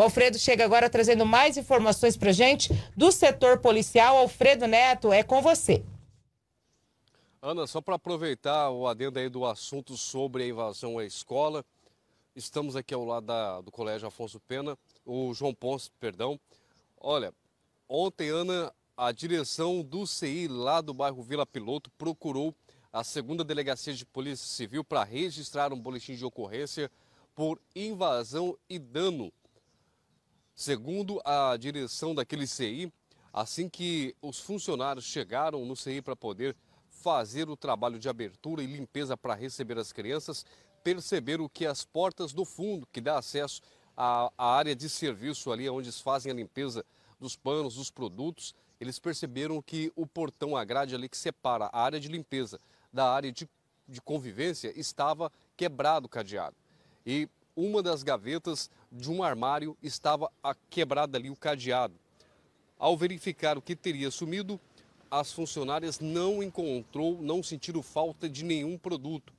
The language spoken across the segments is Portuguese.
O Alfredo chega agora trazendo mais informações para gente do setor policial. Alfredo Neto, é com você. Ana, só para aproveitar o adendo aí do assunto sobre a invasão à escola, estamos aqui ao lado da, do Colégio Afonso Pena, o João Ponce, perdão. Olha, ontem, Ana, a direção do CI lá do bairro Vila Piloto procurou a segunda delegacia de polícia civil para registrar um boletim de ocorrência por invasão e dano Segundo a direção daquele CI, assim que os funcionários chegaram no CI para poder fazer o trabalho de abertura e limpeza para receber as crianças, perceberam que as portas do fundo, que dá acesso à, à área de serviço ali, onde eles fazem a limpeza dos panos, dos produtos, eles perceberam que o portão, à grade ali que separa a área de limpeza da área de, de convivência, estava quebrado o cadeado. E uma das gavetas de um armário estava quebrada ali o cadeado. Ao verificar o que teria sumido, as funcionárias não encontrou, não sentiram falta de nenhum produto.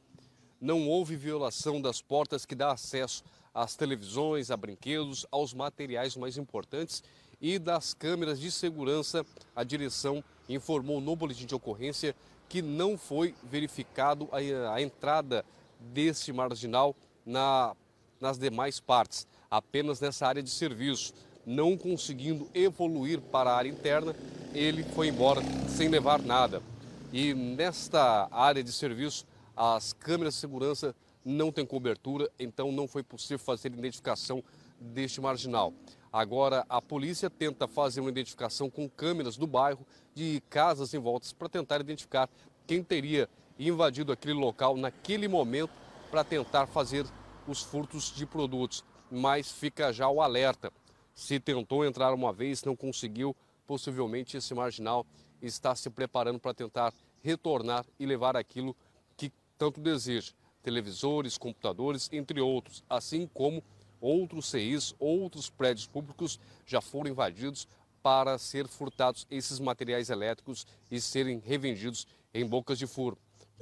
Não houve violação das portas que dá acesso às televisões, a brinquedos, aos materiais mais importantes e das câmeras de segurança. A direção informou no boletim de ocorrência que não foi verificado a, a entrada desse marginal na nas demais partes, apenas nessa área de serviço. Não conseguindo evoluir para a área interna, ele foi embora sem levar nada. E nesta área de serviço, as câmeras de segurança não têm cobertura, então não foi possível fazer identificação deste marginal. Agora, a polícia tenta fazer uma identificação com câmeras do bairro, de casas em voltas, para tentar identificar quem teria invadido aquele local naquele momento para tentar fazer os furtos de produtos, mas fica já o alerta. Se tentou entrar uma vez, não conseguiu, possivelmente esse marginal está se preparando para tentar retornar e levar aquilo que tanto deseja: televisores, computadores, entre outros, assim como outros CIs, outros prédios públicos já foram invadidos para ser furtados esses materiais elétricos e serem revendidos em bocas de, furo,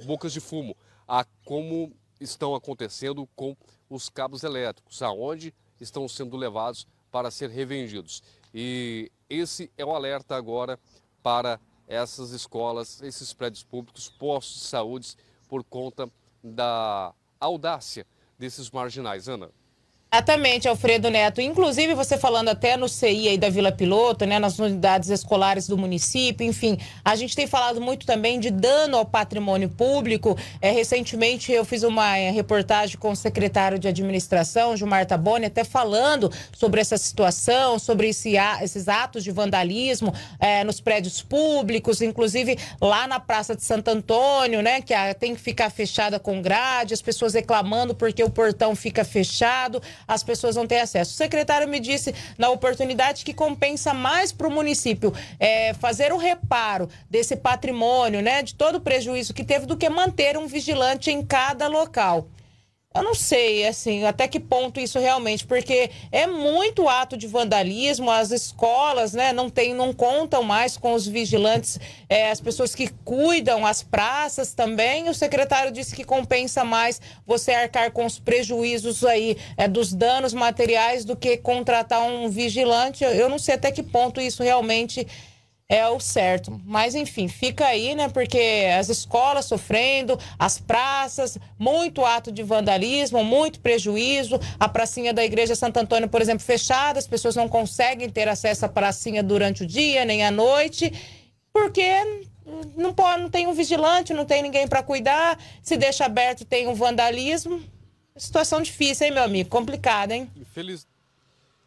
bocas de fumo. Há como estão acontecendo com os cabos elétricos, aonde estão sendo levados para ser revendidos. E esse é o alerta agora para essas escolas, esses prédios públicos, postos de saúde, por conta da audácia desses marginais. Ana. Exatamente, Alfredo Neto. Inclusive, você falando até no CI aí da Vila Piloto, né, nas unidades escolares do município, enfim, a gente tem falado muito também de dano ao patrimônio público. É, recentemente, eu fiz uma é, reportagem com o secretário de administração, Gilmar Taboni, até falando sobre essa situação, sobre esse, esses atos de vandalismo é, nos prédios públicos, inclusive lá na Praça de Santo Antônio, né, que tem que ficar fechada com grade, as pessoas reclamando porque o portão fica fechado as pessoas vão ter acesso. O secretário me disse na oportunidade que compensa mais para o município é, fazer o reparo desse patrimônio, né, de todo o prejuízo que teve, do que manter um vigilante em cada local. Eu não sei, assim, até que ponto isso realmente, porque é muito ato de vandalismo, as escolas, né, não tem, não contam mais com os vigilantes, é, as pessoas que cuidam, as praças também. O secretário disse que compensa mais você arcar com os prejuízos aí é, dos danos materiais do que contratar um vigilante. Eu, eu não sei até que ponto isso realmente é o certo. Mas enfim, fica aí, né? Porque as escolas sofrendo, as praças, muito ato de vandalismo, muito prejuízo. A pracinha da Igreja Santo Antônio, por exemplo, fechada, as pessoas não conseguem ter acesso à pracinha durante o dia nem à noite, porque não, pode, não tem um vigilante, não tem ninguém para cuidar. Se deixa aberto, tem um vandalismo. Situação difícil, hein, meu amigo? Complicada, hein? Infeliz...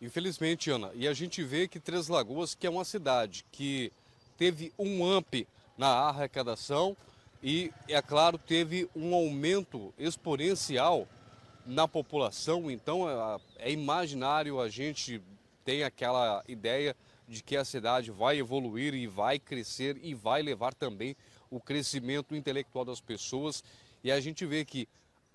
Infelizmente, Ana. E a gente vê que Três Lagoas, que é uma cidade que teve um amp na arrecadação e, é claro, teve um aumento exponencial na população. Então, é, é imaginário a gente tem aquela ideia de que a cidade vai evoluir e vai crescer e vai levar também o crescimento intelectual das pessoas. E a gente vê que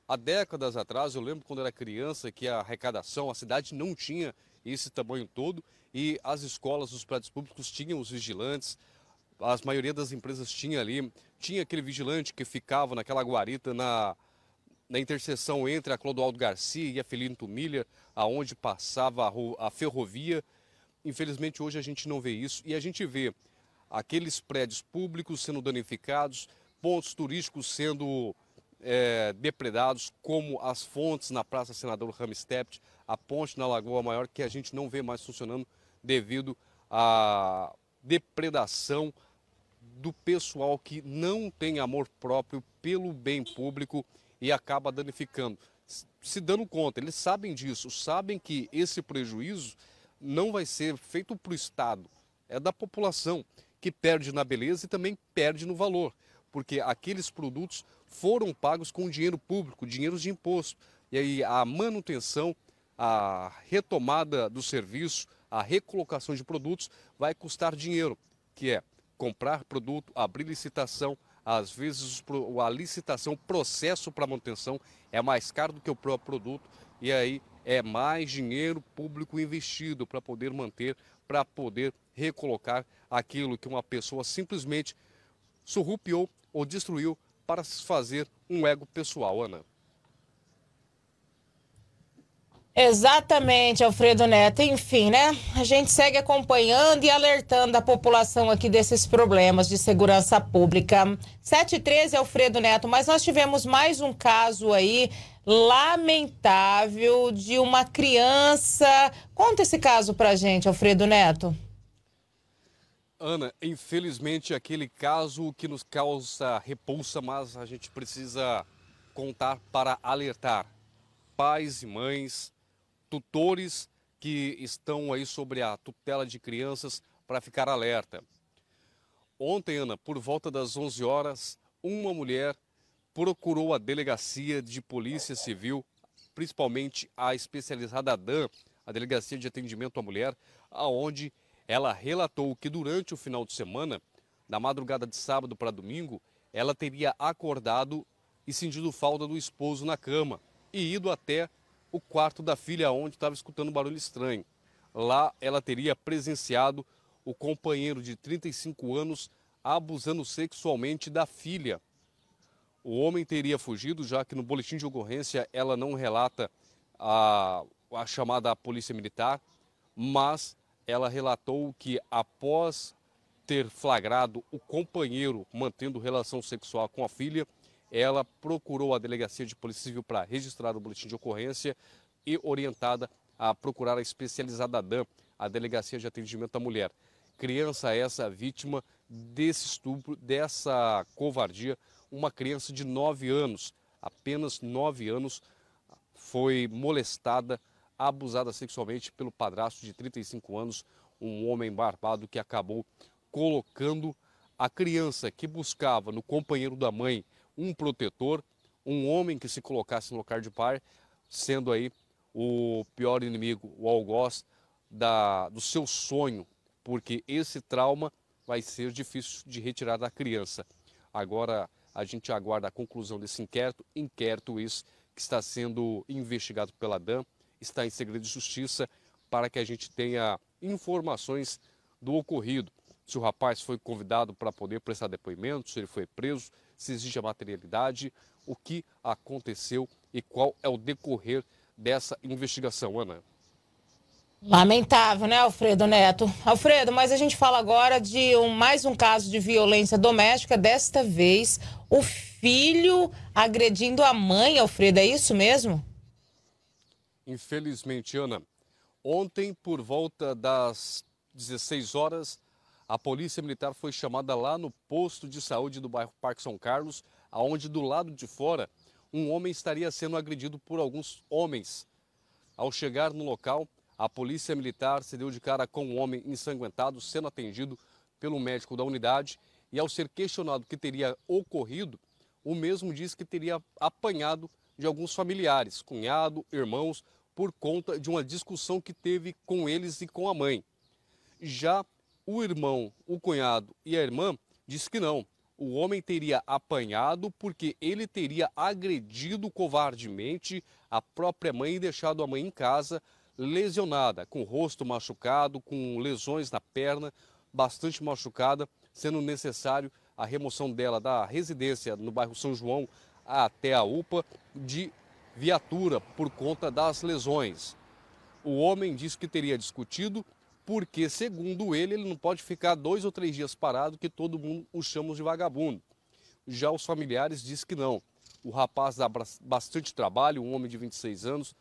há décadas atrás, eu lembro quando era criança, que a arrecadação, a cidade não tinha esse tamanho todo, e as escolas, os prédios públicos tinham os vigilantes, as maioria das empresas tinha ali, tinha aquele vigilante que ficava naquela guarita na, na interseção entre a Clodoaldo Garcia e a Felinto Milha, aonde passava a, a ferrovia. Infelizmente hoje a gente não vê isso e a gente vê aqueles prédios públicos sendo danificados, pontos turísticos sendo é, depredados, como as fontes na Praça Senador Ramstept, a ponte na Lagoa Maior, que a gente não vê mais funcionando devido à depredação do pessoal que não tem amor próprio pelo bem público e acaba danificando. Se dando conta, eles sabem disso, sabem que esse prejuízo não vai ser feito para o Estado, é da população, que perde na beleza e também perde no valor porque aqueles produtos foram pagos com dinheiro público, dinheiros de imposto. E aí a manutenção, a retomada do serviço, a recolocação de produtos vai custar dinheiro, que é comprar produto, abrir licitação, às vezes a licitação, o processo para manutenção é mais caro do que o próprio produto e aí é mais dinheiro público investido para poder manter, para poder recolocar aquilo que uma pessoa simplesmente surrupiou ou destruiu para se fazer um ego pessoal, Ana. Exatamente, Alfredo Neto. Enfim, né? A gente segue acompanhando e alertando a população aqui desses problemas de segurança pública. 713, Alfredo Neto, mas nós tivemos mais um caso aí lamentável de uma criança. Conta esse caso pra gente, Alfredo Neto. Ana, infelizmente aquele caso que nos causa repulsa, mas a gente precisa contar para alertar pais e mães, tutores que estão aí sobre a tutela de crianças para ficar alerta. Ontem, Ana, por volta das 11 horas, uma mulher procurou a delegacia de polícia civil, principalmente a especializada DAM, a Delegacia de Atendimento à Mulher, aonde ela relatou que durante o final de semana, na madrugada de sábado para domingo, ela teria acordado e sentido falta do esposo na cama e ido até o quarto da filha, onde estava escutando um barulho estranho. Lá ela teria presenciado o companheiro de 35 anos abusando sexualmente da filha. O homem teria fugido, já que no boletim de ocorrência ela não relata a, a chamada à polícia militar, mas ela relatou que após ter flagrado o companheiro mantendo relação sexual com a filha, ela procurou a delegacia de polícia civil para registrar o boletim de ocorrência e orientada a procurar a especializada DAM, a delegacia de atendimento à mulher. Criança essa vítima desse estupro, dessa covardia, uma criança de 9 anos, apenas 9 anos, foi molestada abusada sexualmente pelo padrasto de 35 anos, um homem barbado que acabou colocando a criança que buscava no companheiro da mãe um protetor, um homem que se colocasse no lugar de pai, sendo aí o pior inimigo, o algoz da, do seu sonho, porque esse trauma vai ser difícil de retirar da criança. Agora a gente aguarda a conclusão desse inquérito, inquérito esse que está sendo investigado pela DAM está em segredo de justiça para que a gente tenha informações do ocorrido. Se o rapaz foi convidado para poder prestar depoimento, se ele foi preso, se exige a materialidade, o que aconteceu e qual é o decorrer dessa investigação, Ana. Lamentável, né, Alfredo Neto? Alfredo, mas a gente fala agora de um, mais um caso de violência doméstica, desta vez o filho agredindo a mãe, Alfredo, é isso mesmo? Infelizmente, Ana, ontem, por volta das 16 horas, a Polícia Militar foi chamada lá no posto de saúde do bairro Parque São Carlos, aonde do lado de fora um homem estaria sendo agredido por alguns homens. Ao chegar no local, a Polícia Militar se deu de cara com um homem ensanguentado sendo atendido pelo médico da unidade e ao ser questionado o que teria ocorrido, o mesmo disse que teria apanhado de alguns familiares, cunhado, irmãos, por conta de uma discussão que teve com eles e com a mãe. Já o irmão, o cunhado e a irmã diz que não. O homem teria apanhado porque ele teria agredido covardemente a própria mãe e deixado a mãe em casa lesionada, com o rosto machucado, com lesões na perna, bastante machucada, sendo necessário a remoção dela da residência no bairro São João até a UPA de viatura por conta das lesões. O homem disse que teria discutido porque, segundo ele, ele não pode ficar dois ou três dias parado que todo mundo o chama de vagabundo. Já os familiares dizem que não. O rapaz dá bastante trabalho, um homem de 26 anos,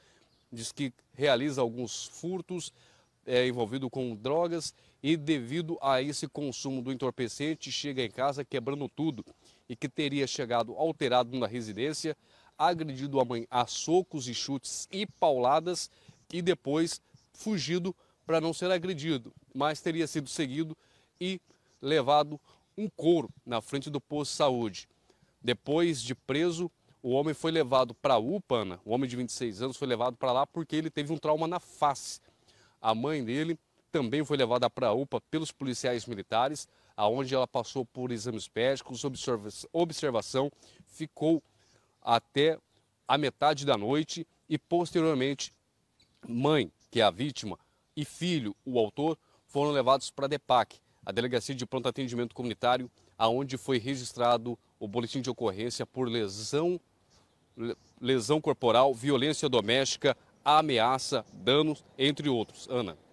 diz que realiza alguns furtos, é envolvido com drogas e devido a esse consumo do entorpecente chega em casa quebrando tudo e que teria chegado alterado na residência agredido a mãe a socos e chutes e pauladas e depois fugido para não ser agredido, mas teria sido seguido e levado um couro na frente do posto de saúde. Depois de preso, o homem foi levado para a UPA, Ana, o homem de 26 anos foi levado para lá porque ele teve um trauma na face. A mãe dele também foi levada para a UPA pelos policiais militares, aonde ela passou por exames médicos, observação, ficou até a metade da noite e, posteriormente, mãe, que é a vítima, e filho, o autor, foram levados para a DEPAC, a Delegacia de Pronto Atendimento Comunitário, aonde foi registrado o boletim de ocorrência por lesão, lesão corporal, violência doméstica, ameaça, danos, entre outros. Ana.